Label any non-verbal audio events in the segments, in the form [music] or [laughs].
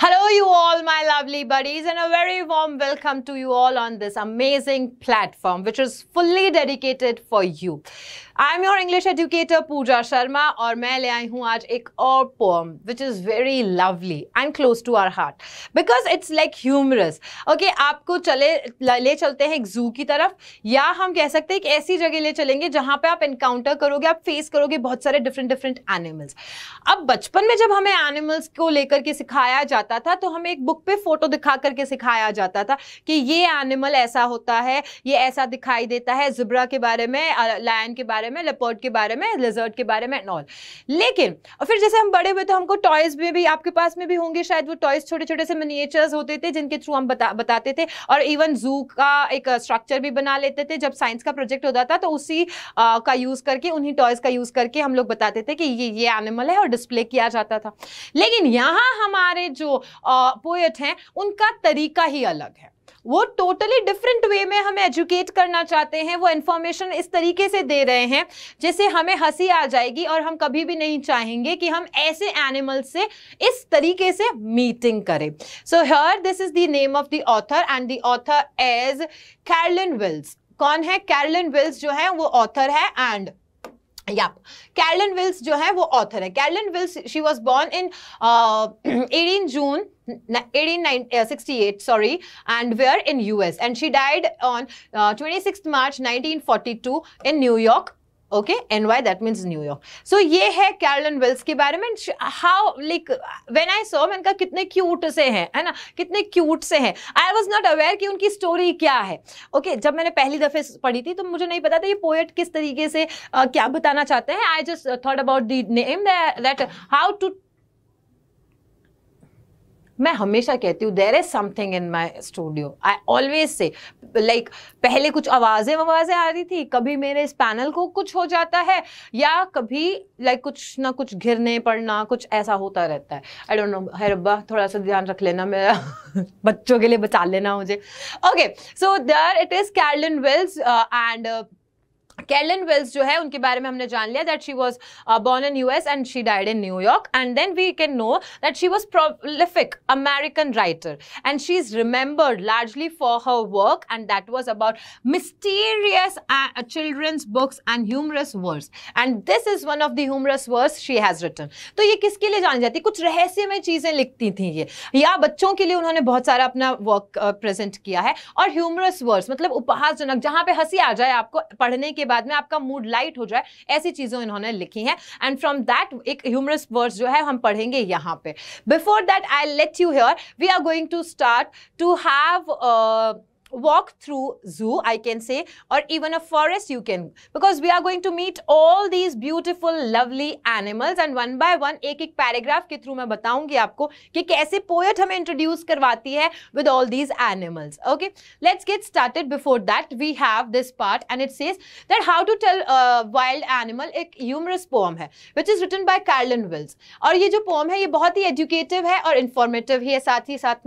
Hello, you all, my lovely buddies, and a very warm welcome to you all on this amazing platform, which is fully dedicated for you. I am your English educator Pooja Sharma, and I have brought you आज poem, which is very lovely and close to our heart, because it's like humorous. Okay, आपको चले ले चलते हैं एक zoo की तरफ, या हम कह सकते हैं कि ऐसी जगह ले चलेंगे जहाँ पे आप encounter करोगे, आप face करोगे बहुत सारे different different animals. अब बचपन में जब हमें animals को लेकर के सिखाया जाता जाता था तो हमें एक बुक पे फोटो दिखा करके सिखाया जाता था कि ये एनिमल ऐसा होता है ये ऐसा दिखाई देता है जुबरा के बारे में लायन के बारे में लेपर्ड के बारे में लेजर्ट के बारे में नॉल लेकिन और फिर जैसे हम बड़े हुए तो हमको टॉयज में भी आपके पास में भी होंगे शायद वो टॉयज छोटे छोटे से मिनिएचर्स होते थे जिनके थ्रू हम बता बताते थे और इवन जू का एक स्ट्रक्चर भी बना लेते थे जब साइंस का प्रोजेक्ट होता था तो उसी आ, का यूज़ करके उन्हीं टॉयज़ का यूज़ करके हम लोग बताते थे कि ये ये एनिमल है और डिस्प्ले किया जाता था लेकिन यहाँ हमारे जो जो पोएट हैं उनका तरीका ही अलग है वो टोटली डिफरेंट वे में हमें एजुकेट करना चाहते हैं वो इन्फॉर्मेशन इस तरीके से दे रहे हैं जैसे हमें हंसी आ जाएगी और हम कभी भी नहीं चाहेंगे कि हम ऐसे एनिमल से इस तरीके से मीटिंग करें so here this is the name of the author and the author as Carolyn Wells कौन है कैरलिन विल्स जो है वो ऑथर है एंड या कैरलिन विल्स जो है वो ऑथर है Carolyn Wills she was born in eighteen June 1868 sorry and where in US and she died on twenty March 1942 in New York okay N Y that means New York सो ये है कैरलन Wills के बारे में how like when I सो मैं कहा कितने cute से हैं है ना कितने क्यूट से हैं आई वॉज नॉट अवेयर कि उनकी स्टोरी क्या है ओके okay, जब मैंने पहली दफ़े पढ़ी थी तो मुझे नहीं पता था ये पोएट किस तरीके से uh, क्या बताना चाहते हैं I just thought about the name that how to मैं हमेशा कहती हूँ there is something in my studio I always say like पहले कुछ आवाज़ें ववाज़ें आ रही थी कभी मेरे इस पैनल को कुछ हो जाता है या कभी लाइक like, कुछ ना कुछ घिरने पड़ना कुछ ऐसा होता रहता है आई डोंट नो है रब्बा थोड़ा सा ध्यान रख लेना मेरा [laughs] बच्चों के लिए बचा लेना मुझे okay so there it is Carolyn Wills and कैलन वेल्स जो है उनके बारे में हमने जान लिया that she was born in U S and she died in New York and then we can know that she was prolific American writer and she is remembered largely for her work and that was about mysterious children's books and humorous verse and this is one of the humerus verse she has written तो ये किसके लिए जानी जाती कुछ रहस्यमय चीज़ें लिखती थी ये या बच्चों के लिए उन्होंने बहुत सारा अपना वर्क प्रेजेंट uh, किया है और ह्यूमरस वर्स मतलब उपहासजनक जहाँ पे हंसी आ जाए आपको पढ़ने के बाद में आपका मूड लाइट हो जाए ऐसी चीज़ें इन्होंने लिखी हैं एंड फ्रॉम दैट एक ह्यूमरस वर्ड जो है हम पढ़ेंगे यहाँ पे before that I let you hear we are going to start to have walk through zoo i can say or even a forest you can because we are going to meet all these beautiful lovely animals and one by one ek ek paragraph ke through main bataungi aapko ki kaise poet hame introduce karwati with all these animals okay let's get started before that we have this part and it says that how to tell a wild animal a humorous poem which is written by Carolyn wills aur ye poem hai ye bahut hi educative hai informative hi hai sath hi sath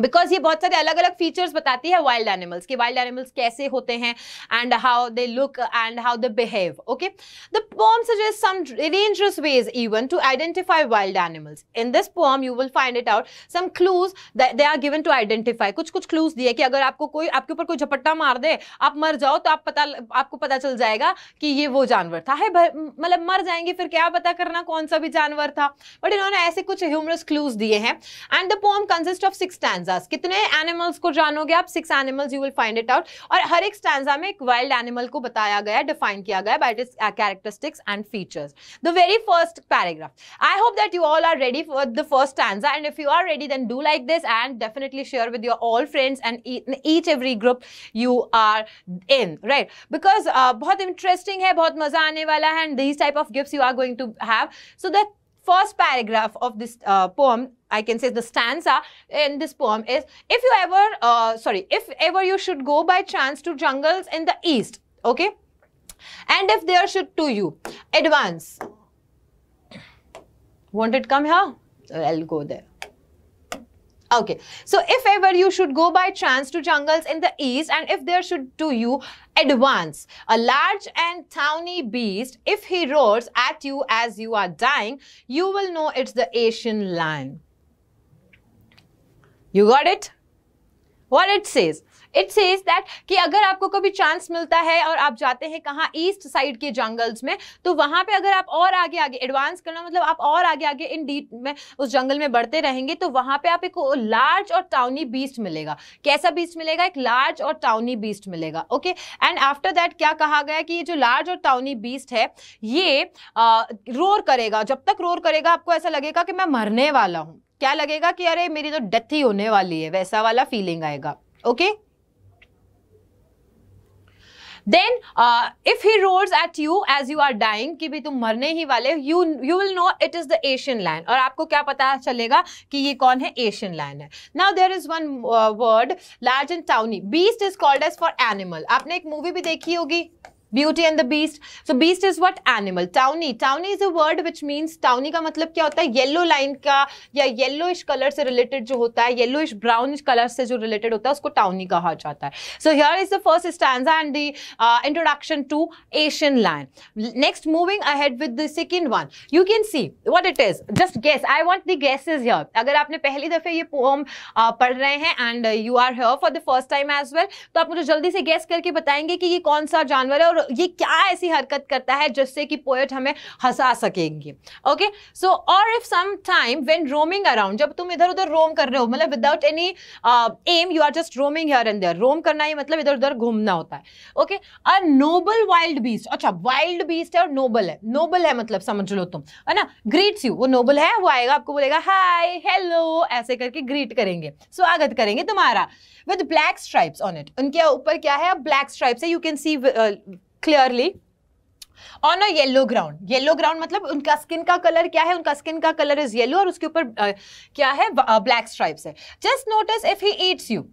because ये बहुत सारे अलग अलग features बताती है wild animals के wild animals कैसे होते हैं and how they look and how they behave okay the poem suggest some dangerous ways even to identify wild animals in this poem you will find it out some clues they are given to identify कुछ कुछ clues दिए कि अगर आपको कोई आपके ऊपर कोई झपट्टा मार दे आप मर जाओ तो आप पता आपको पता चल जाएगा कि ये वो जानवर था है मतलब मर जाएंगे फिर क्या पता करना कौन सा भी जानवर था बट इन्होंने ऐसे कुछ ह्यूमरस क्लूज दिए हैं and the poem consist of six टैंस स्टैंडा कितने एनिमल्स को जानोगे आप six animals you will find it out और हर एक स्टैंडा में एक वाइल्ड एनिमल को बताया गया डिफाइन किया गया by its characteristics and features the very first paragraph I hope that you all are ready for the first stanza and if you are ready then do like this and definitely share with your all friends and each every group you are in right because बहुत interesting है बहुत मजा आने वाला है and this type of gift you are going to have so that first paragraph of this uh, poem I can say the stanza in this poem is if you ever uh, sorry if ever you should go by chance to jungles in the east okay and if there should to you advance won't it come here I'll go there Okay. So if ever you should go by chance to jungles in the east and if there should to you advance, a large and towny beast, if he roars at you as you are dying, you will know it's the Asian lion. You got it? What it says? It says that कि अगर आपको कभी chance मिलता है और आप जाते हैं कहाँ ईस्ट साइड के जंगल्स में तो वहाँ पे अगर आप और आगे आगे एडवांस करना मतलब आप और आगे आगे इन डीट में उस जंगल में बढ़ते रहेंगे तो वहाँ पे आप एक लार्ज और टाउनी बीस्ट मिलेगा कैसा बीस्ट मिलेगा एक लार्ज और टाउनी बीस्ट मिलेगा ओके एंड आफ्टर दैट क्या कहा गया कि ये जो लार्ज और टाउनी बीस्ट है ये आ, रोर करेगा जब तक रोर करेगा आपको ऐसा लगेगा कि मैं मरने वाला हूँ क्या लगेगा कि अरे मेरी तो डेथ ही होने वाली है वैसा वाला फीलिंग आएगा okay okay? Then if he roars at you as you are dying कि भी तुम मरने ही वाले you you will know it is the Asian land और आपको क्या पता चलेगा कि ये कौन है एशियन लैंड है now there is one word large and tawny beast is called as for animal आपने एक मूवी भी देखी होगी beauty and the beast so beast is what animal tawny tawny is a word which means tawny का मतलब क्या होता है येलो लाइन का या येलोइश कलर से रिलेटेड जो होता है येलोइश ब्राउनिश कलर से जो रिलेटेड होता है उसको टाउनी कहा जाता है so here is the first stanza and the introduction to Asian land next moving ahead with the second one you can see what it is just guess I want the guess is here अगर आपने पहली दफे ये pome uh, पढ़ रहे हैं and you are here for the first time as well तो आप मुझे जल्दी से गेस करके बताएंगे कि ये कौन सा जानवर है और ये क्या ऐसी हरकत करता है जिससे कि पोएट हमें हंसा सकेंगे ओके सो और if some time when roaming around जब तुम इधर उधर रोम कर रहे हो मतलब without any aim you are just roaming here and there roam करना ही मतलब इधर उधर घूमना होता है okay a noble wild beast अच्छा वाइल्ड बीस्ट है और नोबल है नोबल है मतलब समझ लो तुम है ना ग्रीट्स यू वो नोबल है वो आएगा आपको बोलेगा हाय हेलो ऐसे करके ग्रीट करेंगे स्वागत करेंगे तुम्हारा with black stripes on it उनके ऊपर क्या है ब्लैक स्ट्राइप्स है you can see clearly on a yellow ground yellow ground मतलब उनका स्किन का कलर क्या है उनका स्किन का कलर इज येलो और उसके ऊपर क्या है ब्लैक स्ट्राइप्स है just notice if he eats you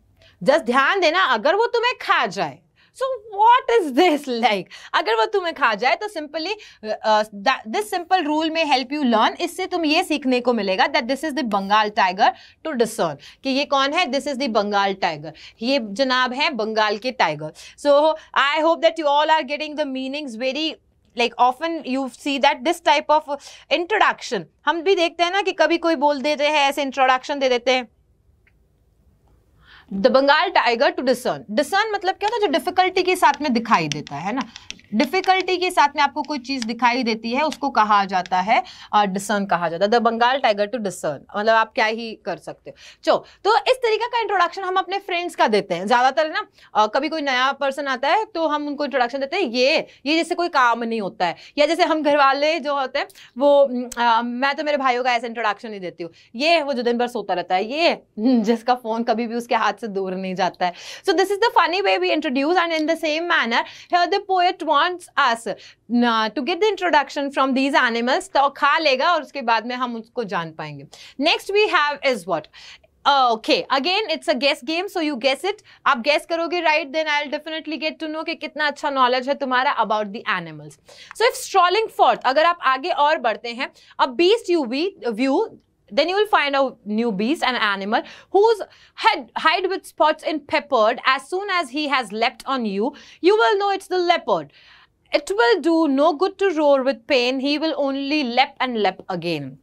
just ध्यान देना अगर वो तुम्हें खा जाए so what is this like अगर वो तुम्हें खा जाए तो simply this simple rule may help you learn इससे तुम ये सीखने को मिलेगा that this is the Bengal tiger to discern कि ये कौन है this is the Bengal tiger ये जनाब है बंगाल के tiger so I hope that you all are getting the meanings very like often you see that this type of introduction हम भी देखते हैं ना कि कभी कोई बोल देते हैं ऐसे इंट्रोडक्शन दे देते हैं the Bengal tiger to discern discern मतलब क्या होता है जो डिफिकल्टी के साथ में दिखाई देता है ना डिफिकल्टी के साथ में आपको कोई चीज दिखाई देती है उसको कहा जाता है डिसर्न कहा जाता है the Bengal tiger to discern मतलब आप क्या ही कर सकते हो चो तो इस तरीके का इंट्रोडक्शन हम अपने फ्रेंड्स का देते हैं ज्यादातर ना आ, कभी कोई नया पर्सन आता है तो हम उनको इंट्रोडक्शन देते हैं ये ये जैसे कोई काम नहीं होता है या जैसे हम घर वाले जो होते हैं वो आ, मैं तो मेरे भाइयों का ऐसा इंट्रोडक्शन नहीं देती हूँ ये वो जो दिन भर सोता रहता है ये [laughs] जिसका फोन कभी भी उसके हाथ से दूर नहीं जाता है so this is the funny way we introduce and in the same manner the poet want wants us to get the introduction from these animals तो खा लेगा और उसके बाद में हम उसको जान पाएंगे next we have is what okay again it's a guess game so you guess it आप गेस करोगे right then I definitely get to know कि कितना अच्छा नॉलेज है तुम्हारा about the animals so if strolling forth अगर आप आगे और बढ़ते हैं a beast you we view Then you will find a new beast, an animal, whose head hide with spots in peppered. As soon as he has leapt on you, you will know it's the leopard. It will do no good to roar with pain. He will only leap and leap again.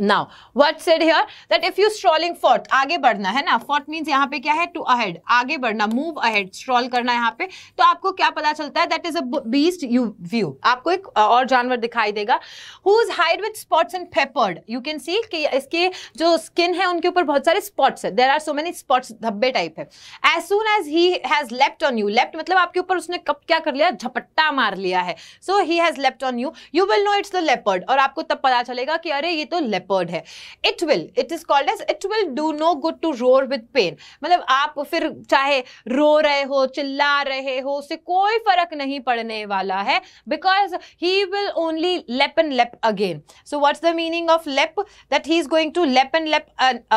Now, what said here that if you strolling forth, आगे बढ़ना है ना forth means यहाँ पे क्या है to ahead, आगे बढ़ना move ahead, stroll करना यहाँ पे तो आपको क्या पता चलता है that is a beast you view. आपको एक और जानवर दिखाई देगा who is hide with spots and peppered you can see कि इसके जो स्किन है उनके ऊपर बहुत सारे स्पॉट्स है there are so many spots धब्बे टाइप है as soon as he has left on you left मतलब आपके ऊपर उसने कब क्या कर लिया झपट्टा मार लिया है so he has left on you you will know it's the leopard और आपको तब पता चलेगा कि अरे ये तो लेप लेपर्ड है it will it is called as it will do no good to roar with pain मतलब आप फिर चाहे रो रहे हो चिल्ला रहे हो उसे कोई फर्क नहीं पड़ने वाला है because he will only leap and leap again so what's the meaning of leap that he is going to leap and leap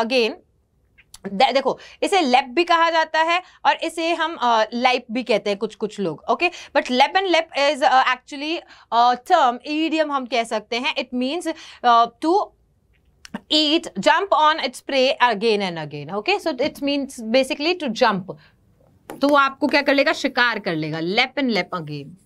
again दे, देखो इसे लेप भी कहा जाता है और इसे हम लाइप uh, भी कहते हैं कुछ कुछ लोग okay but leap and leap is actually term idiom हम कह सकते हैं it means to eat, jump on its prey again and again. Okay, so it means basically to jump. तो वो आपको क्या कर लेगा शिकार कर लेगा लेप and leap again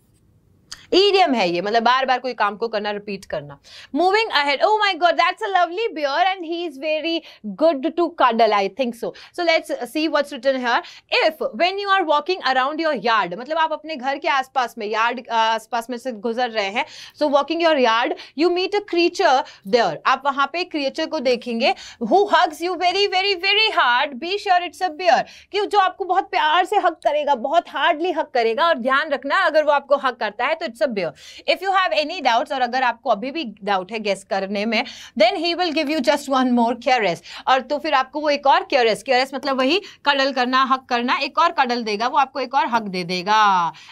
idiom e है ये मतलब बार बार कोई काम को करना रिपीट करना moving ahead oh my God that's a lovely bear and he is very good to cuddle I think so so let's see what's written here if when you are walking around your yard मतलब आप अपने घर के आसपास में yard uh, आसपास में से गुजर रहे हैं so walking your yard you meet a creature there आप वहां पे क्रिएचर को देखेंगे who hugs you very very very hard be sure it's a bear कि जो आपको बहुत प्यार से हक करेगा बहुत हार्डली हक करेगा और ध्यान रखना अगर वो आपको हक करता है तो it's it's a bear if you have any doubts और अगर आपको अभी भी डाउट है गेस करने में then he will give you just one more curious और तो फिर आपको वो एक और क्यूरियस क्यूरियस मतलब वही कडल करना हक करना एक और कडल देगा वो आपको एक और हक दे देगा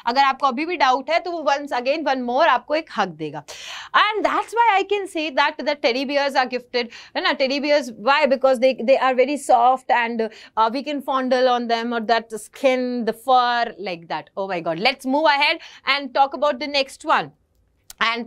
अगर आपको अभी भी डाउट है तो वो वंस अगेन वन मोर आपको एक हक देगा and that's why I can see that the teddy bears are gifted है ना teddy bears why because they they are very soft and we can fondle on them और that skin the fur like that oh my God let's move ahead and talk about the next one. And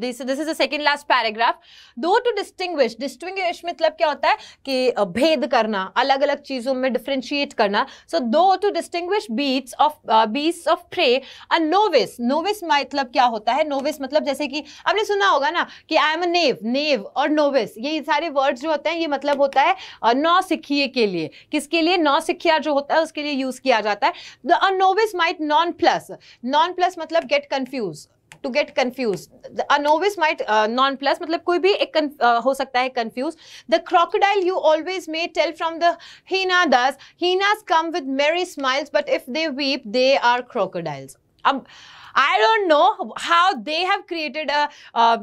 this this is the second last paragraph to to distinguish distinguish मतलब क्या होता है कि uh, भेद करना अलग अलग चीज़ों में डिफ्रेंशिएट करना so to to distinguish beasts of beasts of prey a novice novice मतलब क्या होता है नोविस मतलब जैसे कि आपने सुना होगा ना कि आई एम अ नेव नेव और नोविस ये सारे वर्ड्स जो होते हैं ये मतलब होता है uh, नौ सिखिए के लिए किसके लिए नौ सिखिया जो होता है उसके लिए यूज़ किया जाता है novice might nonplus nonplus मतलब get confuse To get confused, a novice might uh, non प्लस मतलब कोई भी एक uh, हो सकता है confuse the crocodile you always may tell from the hyena thus hyenas come with merry smiles but if they weep they are crocodiles um, i don't know how they have created a uh,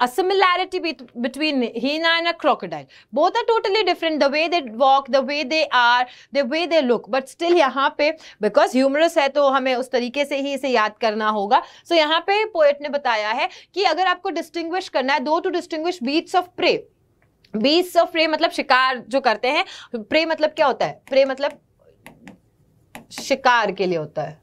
a similarity be between hyena and a crocodile both are totally different the way they walk the way they are the way they look but still यहाँ पे because humorous है तो हमें उस तरीके से ही इसे याद करना होगा so यहाँ पे पोएट ने बताया है कि अगर आपको डिस्टिंग्विश करना है to to distinguish beasts of prey beasts of prey मतलब शिकार जो करते हैं प्रे मतलब क्या होता है प्रे मतलब शिकार के लिए होता है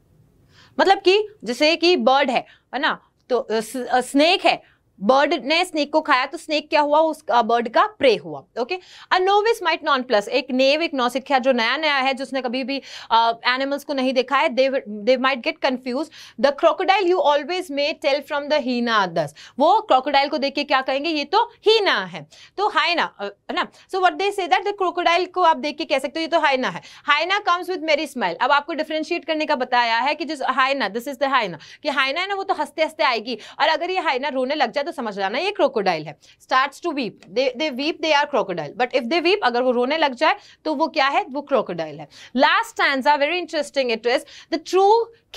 मतलब कि जैसे कि बर्ड है है ना तो स्नेक है बर्ड ने स्नेक को खाया तो स्नेक क्या हुआ उस बर्ड का प्रे हुआ okay novice might nonplus एक नेव एक नौसिख्या जो नया नया है जिसने कभी भी एनिमल्स uh, को नहीं देखा है they might get confuse the crocodile you always may tell from the hyena दस वो क्रोकोडाइल को देख के क्या कहेंगे ये तो हीना है तो हाइना है ना so what they say that the crocodile को आप देख के कह सकते हो ये तो हाइना है hyena comes with merry smile अब आपको डिफ्रेंशिएट करने का बताया है कि जिस hyena this is the hyena कि हाइना है ना वो तो हंसते हंसते आएगी और अगर ये हाइना रोने लग जाए है तो समझ जाना ये क्रोकोडाइल है start to weep they weep they are crocodile but if they weep अगर वो रोने लग जाए तो वो क्या है वो क्रोकोडाइल है last are very interesting it is the true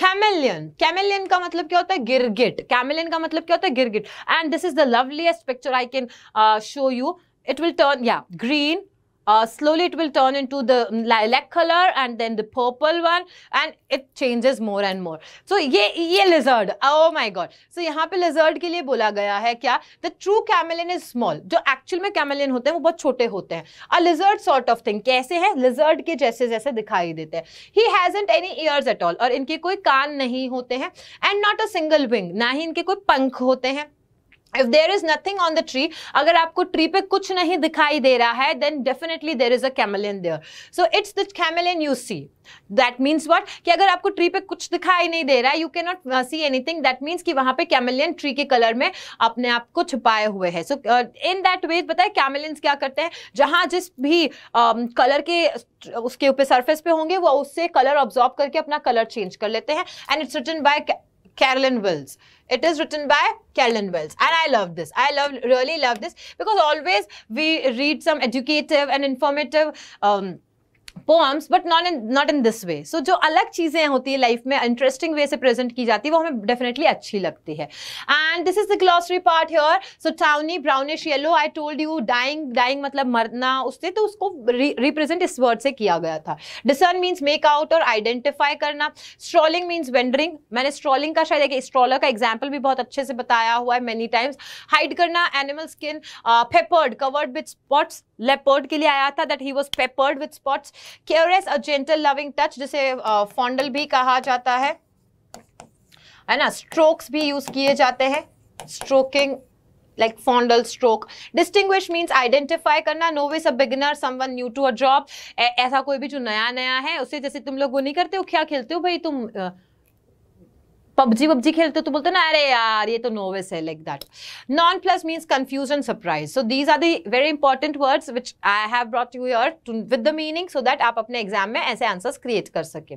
chameleon chameleon का मतलब क्या होता है गिरगिट कैमेलियन का मतलब क्या होता है गिरगिट and this is the loveliest picture I can show you it will turn या green uh, slowly it will turn into the lilac color and then the purple one and it changes more and more so ye ye lizard oh my god so yahan pe lizard ke liye bola gaya hai kya the true chameleon is small jo actual mein chameleon hote hain wo bahut chote hote hain a lizard sort of thing kaise hai lizard ke jaise jaise dikhai dete hain he hasn't any ears at all aur inke koi kaan nahi hote hain and not a single wing na hi inke koi pankh hote hain if there is nothing on the tree अगर आपको tree पे कुछ नहीं दिखाई दे रहा है then definitely there is a camel in there so it's the camel in you see that कि अगर आपको ट्री पे कुछ दिखाई नहीं दे रहा है you uh, can not see anything that means कि वहां पे कैमलियन ट्री के कलर में अपने आप को छुपाए हुए हैं सो इन दैट वे बताए कैमलियंस क्या करते हैं जहां जिस भी कलर um, के उसके ऊपर सर्फेस पे होंगे वो उससे कलर ऑब्जॉर्व करके अपना कलर चेंज कर लेते हैं and it's written by Carolyn Wills. It is written by Carolyn Wells. And I love this. I love really love this because always we read some educative and informative um, poems but not in not in this way so जो अलग चीज़ें होती है life में interesting way से present की जाती है वो हमें डेफिनेटली अच्छी लगती है and this is the glossary part here so tawny brownish yellow I told you dying dying मतलब मरना उससे तो उसको रिप्रेजेंट इस वर्ड से किया गया था डिसन मीन्स मेक आउट और आइडेंटिफाई करना स्ट्रॉलिंग मीन्स वेंडरिंग मैंने स्ट्रॉलिंग का शायद एक स्ट्रॉलर का एग्जाम्पल भी बहुत अच्छे से बताया हुआ है मेनी टाइम्स हाइड करना animal skin peppered covered with spots leopard के लिए आया था that he was peppered with spots caress a gentle loving touch जिसे फॉन्डल uh, भी कहा जाता है है ना स्ट्रोक्स भी यूज किए जाते हैं stroking like fondle stroke distinguish means identify करना novice a beginner someone new to a job ऐ, ऐसा कोई भी जो नया नया है उसे जैसे तुम लोग वो नहीं करते हो क्या खेलते हो भाई तुम uh, पबजी वब्जी खेलते हो तो बोलते ना अरे यार ये तो नोवेस है like that nonplus means confusion surprise so these are देरी very important words which I have brought you your with the meaning so that आप अपने एग्जाम में ऐसे आंसर्स क्रिएट कर सके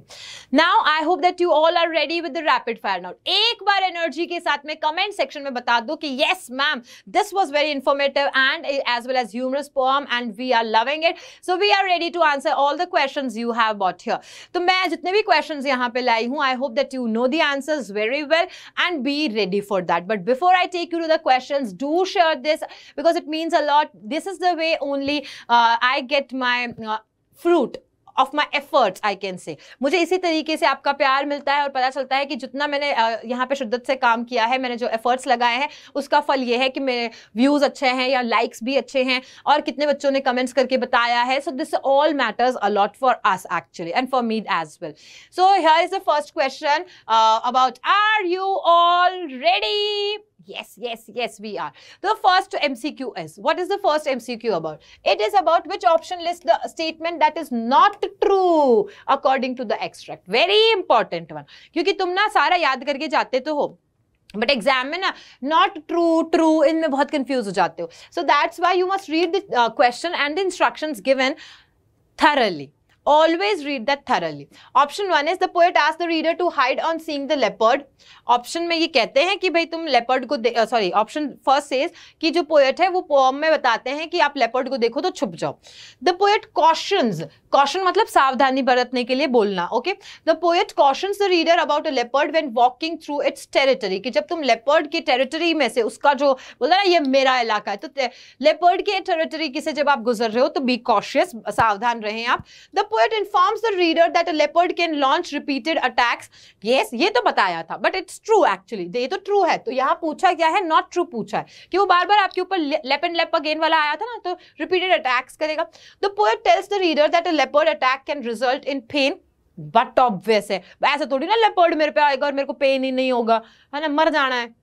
now I hope that you all are ready with the rapid fire नाउट एक बार एनर्जी के साथ में कमेंट सेक्शन में बता दो कि yes ma'am this was very informative and as well as humorous poem and we are loving it so we are ready to answer all the question you have brought here तो मैं जितने भी question यहाँ पे लाई हूँ I hope that you know the answers very well and be ready for that. But before I take you to the questions, do share this because it means a lot. This is the way only uh, I get my uh, fruit of my efforts I can say मुझे इसी तरीके से आपका प्यार मिलता है और पता चलता है कि जितना मैंने यहाँ पे शिद्दत से काम किया है मैंने जो एफर्ट्स लगाए हैं उसका फल ये है कि मेरे व्यूज़ अच्छे हैं या लाइक्स भी अच्छे हैं और कितने बच्चों ने कमेंट्स करके बताया है so this all matters a lot for us actually and for me as well so here is the first question about are you all ready yes yes yes we are the first MCQs. what is the first mcq about it is about which option lists the statement that is not true according to the extract very important one kyunki tum na sara yaad karke jaate to ho but exam mein na not true true in mein bahut confused ho jate ho so that's why you must read the uh, question and instructions given thoroughly Always read that thoroughly. Option one is the poet asks the reader to hide on seeing the leopard. Option में ये कहते हैं कि भाई तुम leopard को uh, sorry option first says कि जो पोएट है वो पोअम में बताते हैं कि आप लेपर्ड को देखो तो छुप जाओ द पोएट कॉशंस कॉशन मतलब सावधानी बरतने के लिए बोलना okay the poet caution the reader about a leopard when walking through its territory कि जब तुम लेपर्ड की टेरिटरी में से उसका जो बोला ना ये मेरा इलाका है तो लेपर्ड के टेरिटरी की से जब आप गुजर रहे हो तो बी कॉशियस सावधान रहे आप the poet informs the reader that a leopard can launch repeated attacks yes ये तो बताया था बट इट्स ट्रू एक्चुअली ये तो ट्रू है तो यहाँ पूछा गया है नॉट ट्रू पूछा है कि वो बार बार आपके ऊपर लेप एंड लेप अगेन वाला आया था ना तो रिपीटेड अटैक्स करेगा the poet tells the reader that a leopard attack can result in pain but obvious है ऐसा थोड़ी ना लेपर्ड मेरे पे आएगा और मेरे को पेन ही नहीं होगा है ना मर जाना है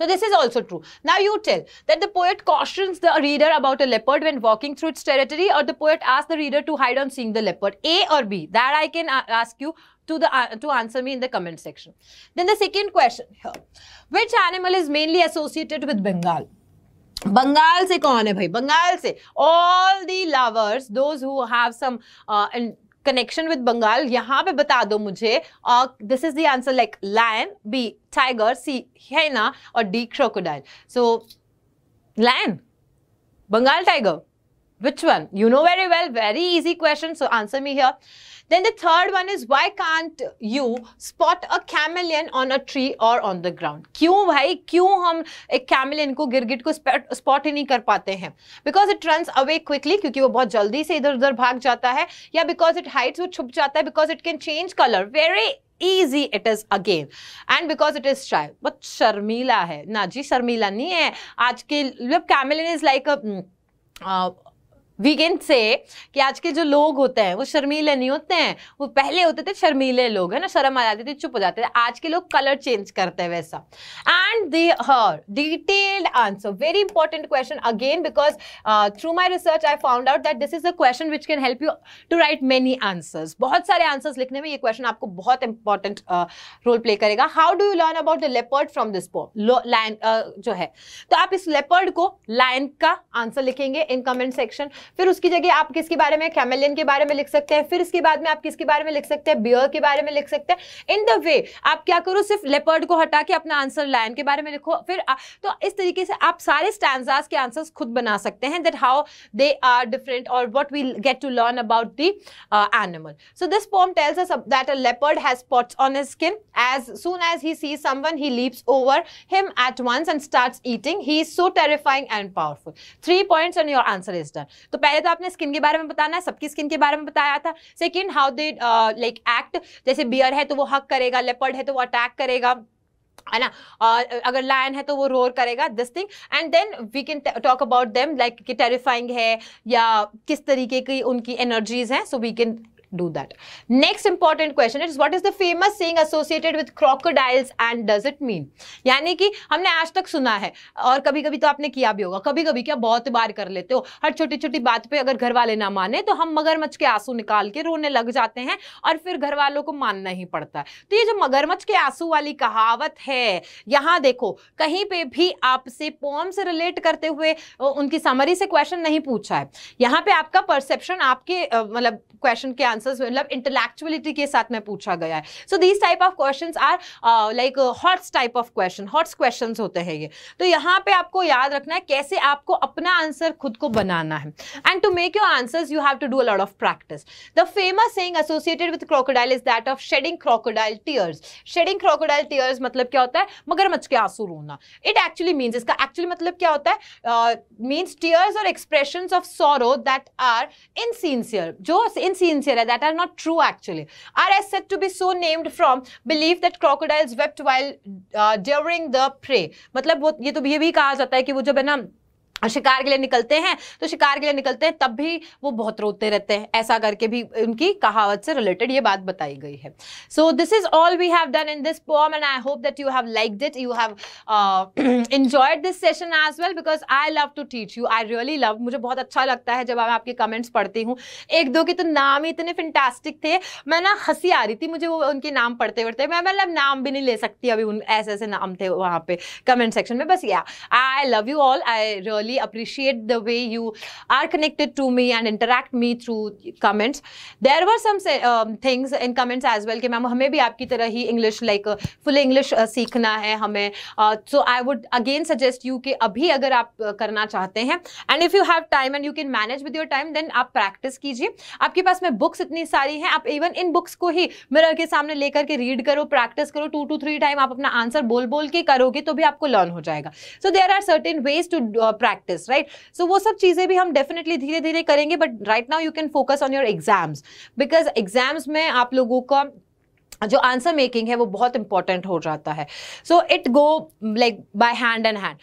So this is also true. Now you tell that the poet cautions the reader about a leopard when walking through its territory or the poet asks the reader to hide on seeing the leopard. A or B? That I can uh, ask you to, the, uh, to answer me in the comment section. Then the second question here. Which animal is mainly associated with Bengal? Bengal से कौन है भाई बंगाल से all the lovers those who have some connection with Bengal यहाँ पे बता दो मुझे this is the answer like lion B tiger C है ना और D crocodile so lion Bengal tiger which one you know very well very easy question so answer me here Then the third one is why can't you spot a chameleon on a tree or on the ground? क्यों भाई क्यों हम एक chameleon को गिरगिट को spot ही नहीं कर पाते हैं? Because it runs away quickly क्योंकि वो बहुत जल्दी से इधर उधर भाग जाता है या because it hides वो छुप जाता है because it can change color very easy it is again and because it is shy but sharmila शर्मीला है ना जी शर्मीला नहीं है आज camelin is like a uh, we can say कि आज के जो लोग होते हैं वो शर्मीले नहीं होते हैं वो पहले होते थे शर्मीले लोग है ना शर्म आ जाती थी चुप हो जाते थे आज के लोग कलर चेंज करते हैं वैसा एंड दे हर detailed answer very important question again because through my research I found out that this is a question which can help you to write many answers बहुत सारे आंसर्स लिखने में ये क्वेश्चन आपको बहुत इंपॉर्टेंट रोल प्ले करेगा how do you learn about the leopard from this line जो है तो आप इस लेपर्ड को लाइन का आंसर लिखेंगे इन कमेंट सेक्शन फिर उसकी जगह आप किसके बारे में कैमेलियन के बारे में लिख सकते हैं फिर इसके बाद में आप किसके बारे में लिख सकते हैं बियर के बारे में लिख सकते हैं इन द वे आप क्या करो सिर्फ लेपर्ड को हटा के अपना आंसर लायन के बारे में लिखो फिर तो इस तरीके से आप सारे स्टैंडाज के आंसर खुद बना सकते हैं that how they are different और what we get to learn about the animal so this poem tells us that a leopard has spots on his skin as soon as he sees someone he leaps over him at once and starts eating he is so terrifying and powerful three points on your answer is done तो पहले तो आपने skin के बारे में बताना है सबकी स्किन के बारे में बताया था second how they like act जैसे बियर है तो वो हक करेगा लेपर्ड है तो वो अटैक करेगा है ना और अगर लायन है तो वो रोर करेगा this thing and then we can talk about them like कि टेरिफाइंग है या किस तरीके की उनकी एनर्जीज हैं so we can do that. Next important question is what is the famous saying associated with crocodiles and does it mean? यानी कि हमने आज तक सुना है और कभी कभी तो आपने किया भी होगा कभी कभी क्या बहुत बार कर लेते हो हर छोटी छोटी बात पे अगर घर वाले ना माने तो हम मगरमच्छ के आंसू निकाल के रोने लग जाते हैं और फिर घर वालों को मानना ही पड़ता है तो ये जो मगरमच्छ के आंसू वाली कहावत है यहाँ देखो कहीं पे भी आपसे पोम से रिलेट करते हुए उनकी समरी से क्वेश्चन नहीं पूछा है यहाँ पे आपका परसेप्शन आपके मतलब क्वेश्चन के आंसर आंसर्स मतलब इंटेलेक्चुअलिटी के साथ में पूछा गया है so these type of question are like HOTS type of question HOTS question होते हैं ये तो यहाँ पे आपको याद रखना है कैसे आपको अपना आंसर खुद को बनाना है and to make your answers you have to do a lot of practice the famous saying associated with crocodile is that of shedding crocodile tears shedding crocodile tears मतलब क्या होता है मगरमच्छ के आंसू रोना इट एक्चुअली मीन्स इसका एक्चुअली मतलब क्या होता है मीन्स टीयर्स और expression of sorrow that are insincere जो इनसिंसियर है that are not true actually, are as said to be so named from belief that crocodiles wept while uh, during the prey. matlab वो ये तो ये भी कहा जाता है कि वो जब है ना शिकार के लिए निकलते हैं तो शिकार के लिए निकलते हैं तब भी वो बहुत रोते रहते हैं ऐसा करके भी उनकी कहावत से रिलेटेड ये बात बताई गई है so this is all we have done in this poem and I hope that you have like it you have enjoyed this session as well because I love to teach you I really love मुझे बहुत अच्छा लगता है जब मैं आपके comments पढ़ती हूँ एक दो के तो नाम ही इतने फिंटास्टिक थे मैं ना हंसी आ रही थी मुझे वो उनके नाम पढ़ते पढ़ते मैं मतलब नाम भी नहीं ले सकती अभी उन ऐसे ऐसे नाम थे वहाँ पे कमेंट सेक्शन में बस या I love you all I really really appreciate the way you are connected to me and interact me through comments. There were some say, um, things in comments as well कि ma'am हमें भी आपकी तरह ही English like uh, full English uh, सीखना है हमें. Uh, so I would again suggest you कि अभी अगर आप uh, करना चाहते हैं and if you have time and you can manage with your time then आप practice कीजिए. आपके पास में books इतनी सारी हैं आप even इन books को ही मिरर के सामने लेकर के रीड करो प्रैक्टिस करो टू टू थ्री टाइम आप अपना आंसर बोल बोल के करोगे तो भी आपको लर्न हो जाएगा so there are certain ways to practice practice right so वो सब चीज़ें भी हम डेफिनेटली धीरे धीरे करेंगे but right now you can focus on your exams because exams में आप लोगों का जो आंसर मेकिंग है वो बहुत इंपॉर्टेंट हो जाता है so it go like by hand and hand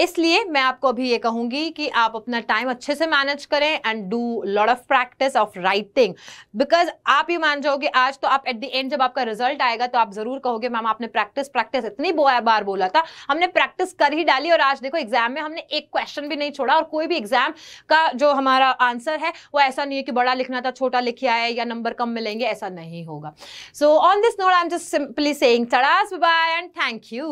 इसलिए मैं आपको अभी ये कहूंगी कि आप अपना टाइम अच्छे से मैनेज करें and do lot of practice of writing because आप ये मान जाओगे आज तो आप एट द एंड जब आपका रिजल्ट आएगा तो आप जरूर कहोगे मैम आपने प्रैक्टिस प्रैक्टिस इतनी बार बोला था हमने प्रैक्टिस कर ही डाली और आज देखो एग्जाम में हमने एक क्वेश्चन भी नहीं छोड़ा और कोई भी एग्जाम का जो हमारा आंसर है वो ऐसा नहीं है कि बड़ा लिखना था छोटा लिखा है या नंबर कम मिलेंगे ऐसा नहीं होगा so on this note I am just simply चढ़ास बाय एंड थैंक यू